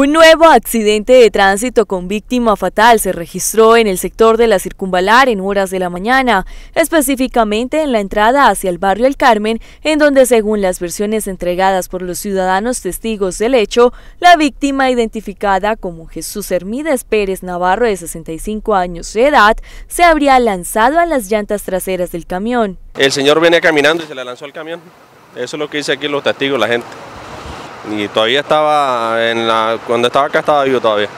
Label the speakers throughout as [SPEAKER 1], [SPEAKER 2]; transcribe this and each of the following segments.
[SPEAKER 1] Un nuevo accidente de tránsito con víctima fatal se registró en el sector de la circunvalar en horas de la mañana, específicamente en la entrada hacia el barrio El Carmen, en donde según las versiones entregadas por los ciudadanos testigos del hecho, la víctima identificada como Jesús Hermídez Pérez Navarro de 65 años de edad se habría lanzado a las llantas traseras del camión.
[SPEAKER 2] El señor viene caminando y se le lanzó al camión. Eso es lo que dice aquí los testigos, la gente y todavía estaba, en la, cuando estaba acá estaba vivo todavía.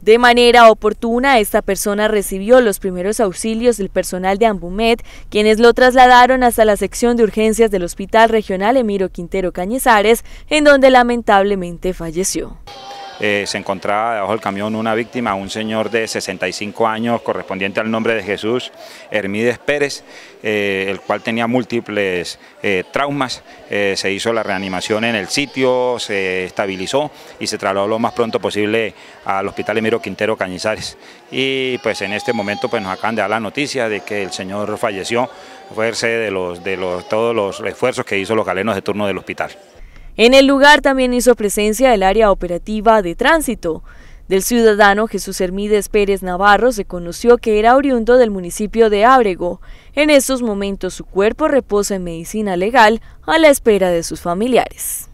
[SPEAKER 1] De manera oportuna, esta persona recibió los primeros auxilios del personal de Ambumet, quienes lo trasladaron hasta la sección de urgencias del Hospital Regional Emiro Quintero Cañizares, en donde lamentablemente falleció.
[SPEAKER 3] Eh, se encontraba debajo del camión una víctima, un señor de 65 años, correspondiente al nombre de Jesús Hermídez Pérez, eh, el cual tenía múltiples eh, traumas. se hizo la reanimación en el sitio, se estabilizó y se trasladó lo más pronto posible al Hospital Emiro Quintero Cañizares. Y pues en este momento pues, nos acaban de dar la noticia de que el señor falleció, fuerza de los de los todos los esfuerzos que hizo los galenos de turno del hospital.
[SPEAKER 1] En el lugar también hizo presencia el área operativa de tránsito. Del ciudadano Jesús Hermídez Pérez Navarro se conoció que era oriundo del municipio de Ábrego. En estos momentos su cuerpo reposa en medicina legal a la espera de sus familiares.